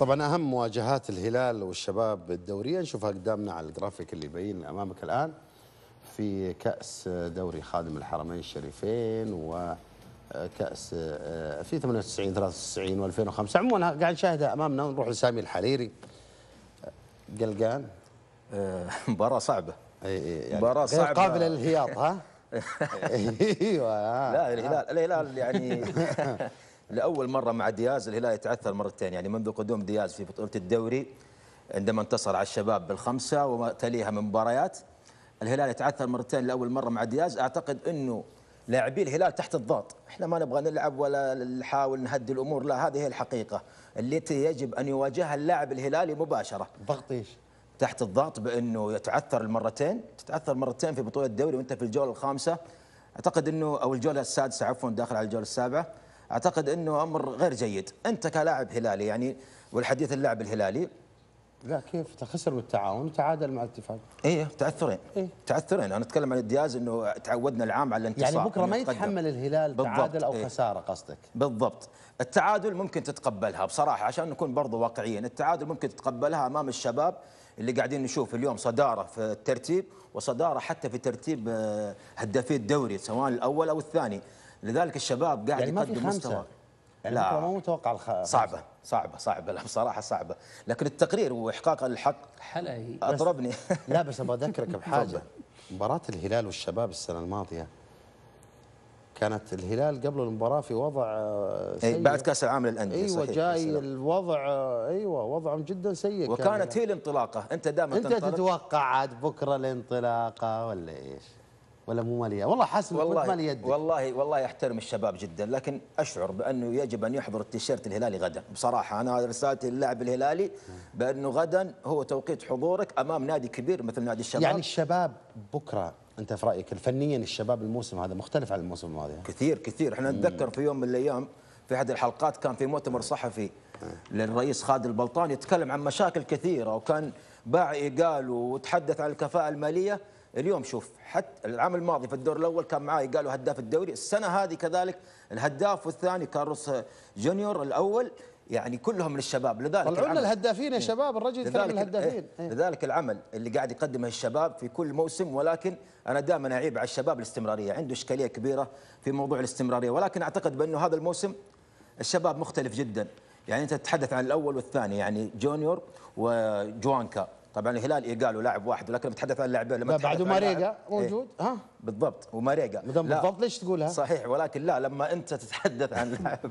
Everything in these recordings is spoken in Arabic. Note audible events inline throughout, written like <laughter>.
طبعا اهم مواجهات الهلال والشباب الدوريه نشوفها قدامنا على الجرافيك اللي يبين امامك الان في كاس دوري خادم الحرمين الشريفين وكاس آه، في 98 93 و2005 عموما قاعد نشاهدها امامنا ونروح لسامي الحريري قلقان آه، <laughs> مباراه صعبه اي اي يعني مباراه صعبه قابله للهياط ها <laughs> <laughs> ايوه لا الهلال الهلال يعني لاول مره مع دياز الهلال يتعثر مرتين يعني منذ قدوم دياز في بطوله الدوري عندما انتصر على الشباب بالخمسه وما تليها من مباريات الهلال يتعثر مرتين لاول مره مع دياز اعتقد انه لاعبي الهلال تحت الضغط احنا ما نبغى نلعب ولا نحاول نهدي الامور لا هذه هي الحقيقه التي يجب ان يواجهها اللاعب الهلالي مباشره ضغط ايش تحت الضغط بانه يتعثر المرتين تتعثر مرتين في بطوله الدوري وانت في الجوله الخامسه اعتقد انه او الجوله السادسه عفوا داخل على الجوله السابعه اعتقد انه امر غير جيد انت كلاعب هلالي يعني والحديث اللاعب الهلالي لا كيف خسر بالتعاون وتعادل مع الاتفاق ايه تعثرين إيه؟ تعثرين انا اتكلم عن الدياز انه تعودنا العام على الانتصار يعني بكره ما يتحمل الهلال بالضبط. تعادل او إيه؟ خساره قصدك بالضبط التعادل ممكن تتقبلها بصراحه عشان نكون برضو واقعيين التعادل ممكن تتقبلها امام الشباب اللي قاعدين نشوف اليوم صداره في الترتيب وصداره حتى في ترتيب آه، هدافي الدوري سواء الاول او الثاني لذلك الشباب قاعد يعني يقدم مستوى يعني لا ما متوقع الخ... صعبة صعبة صعبة لا بصراحة صعبة لكن التقرير وإحقاق الحق حلقي <laughs> أطربني لا بس أبغى أذكرك <laughs> بحاجة مباراة الهلال والشباب السنة الماضية كانت الهلال قبل المباراة في وضع آه، إيه، سيء بعد كأس العالم للأندية أيوة صحيح جاي الوضع أيوة وضعهم جدا سيء وكانت هي الانطلاقة أنت دائما أنت تتوقع عاد بكرة الانطلاقة ولا إيش؟ ولا مو مالي والله حاسس والله مالي يدك والله والله احترم الشباب جدا لكن اشعر بانه يجب ان يحضر التيشيرت الهلالي غدا بصراحه انا رسالتي للاعب الهلالي بانه غدا هو توقيت حضورك امام نادي كبير مثل نادي الشباب يعني الشباب بكره انت في رايك فنيا الشباب الموسم هذا مختلف عن الموسم الماضي كثير كثير احنا نتذكر في يوم من الايام في احد الحلقات كان في مؤتمر صحفي للرئيس خالد البلطان يتكلم عن مشاكل كثيره وكان باع ايقال وتحدث عن الكفاءه الماليه اليوم شوف حتى العام الماضي في الدور الاول كان معاي قالوا هداف الدوري السنه هذه كذلك الهداف والثاني كارلوس جونيور الاول يعني كلهم للشباب لذلك طلعوا الهدافين يا إيه. شباب الرجل يتكلم الهدافين إيه. إيه. لذلك العمل اللي قاعد يقدمه الشباب في كل موسم ولكن انا دائما اعيب على الشباب الاستمراريه عنده اشكاليه كبيره في موضوع الاستمراريه ولكن اعتقد بانه هذا الموسم الشباب مختلف جدا يعني انت تتحدث عن الاول والثاني يعني جونيور وجوانكا طبعا الهلال قالوا لاعب واحد ولكن بتحدث عن لاعبين لما لا بعد ماريجا إيه، موجود ها بالضبط وماريجا بالضبط ليش تقولها صحيح ولكن لا لما انت تتحدث عن لاعب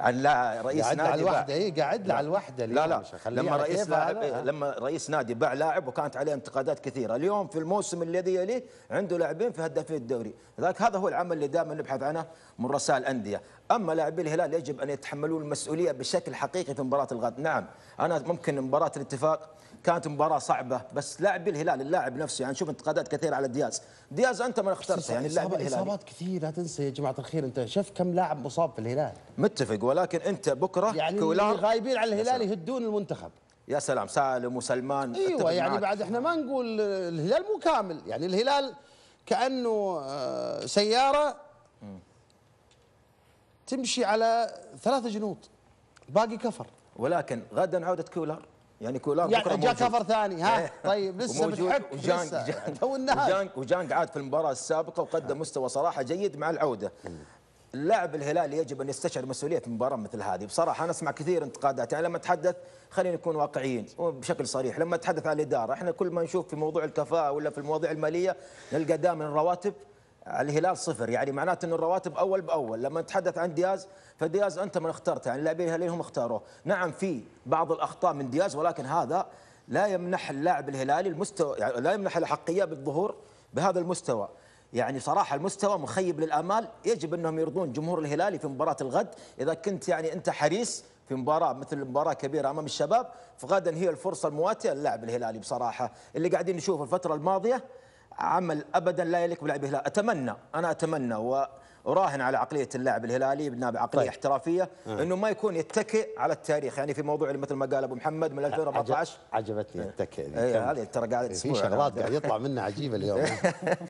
عن لا رئيس قاعد نادي على الوحده اي قاعد على الوحده لا لا لما رئيس لاعب لما رئيس نادي باع لاعب وكانت عليه انتقادات كثيره اليوم في الموسم الذي يليه عنده لاعبين في هدافي الدوري لذلك هذا هو العمل اللي دائما نبحث عنه من رسائل الانديه اما لاعبي الهلال يجب ان يتحملون المسؤوليه بشكل حقيقي في مباراه الغد نعم انا ممكن مباراه الاتفاق كانت مباراه صعبه بس لاعب الهلال اللاعب نفسه يعني شوف انتقادات كثيره على دياز دياز انت من اخترته يعني اللاعب الهلال اصابات كثير لا تنسى يا جماعه الخير انت شوف كم لاعب مصاب في الهلال متفق ولكن انت بكره يعني غايبين على الهلال يهدون المنتخب يا سلام سالم وسلمان ايوه يعني بعد احنا ما نقول الهلال مو كامل يعني الهلال كانه آه، سياره تمشي على ثلاثة جنود باقي كفر ولكن غدا عوده كولر يعني كولان يعني جاء كفر ثاني ها إيه. طيب لسه بتحك وجانج لسه وجانج, وجانج عاد في المباراه السابقه وقدم آه. مستوى صراحه جيد مع العوده اللاعب الهلالي يجب ان يستشعر مسؤوليه مباراه مثل هذه بصراحه انا اسمع كثير انتقادات يعني لما اتحدث خلينا نكون واقعيين وبشكل صريح لما اتحدث عن الاداره احنا كل ما نشوف في موضوع الكفاءه ولا في المواضيع الماليه نلقى دائما الرواتب الهلال صفر يعني معناته أن الرواتب أول بأول لما نتحدث عن دياز فدياز أنت من اخترته يعني اللاعبين الهلاليين هم اختاروه نعم في بعض الأخطاء من دياز ولكن هذا لا يمنح اللاعب الهلالي المستوى يعني لا يمنح الأحقية بالظهور بهذا المستوى يعني صراحه المستوى مخيب للامال يجب انهم يرضون جمهور الهلالي في مباراه الغد اذا كنت يعني انت حريص في مباراه مثل مباراه كبيره امام الشباب فغدا هي الفرصه المواتيه للاعب الهلالي بصراحه اللي قاعدين نشوفه الفتره الماضيه عمل ابدا لا يليق بلاعب الهلال اتمنى انا اتمنى وراهن على عقليه اللاعب الهلالي بعقليه طيب. احترافيه آه. انه ما يكون يتكئ على التاريخ يعني في موضوع مثل ما قال ابو محمد من 2014 عجبتني آه. التكئ إيه، هذه ترى قاعد في شغلات قاعد يطلع منها عجيبه اليوم <laughs>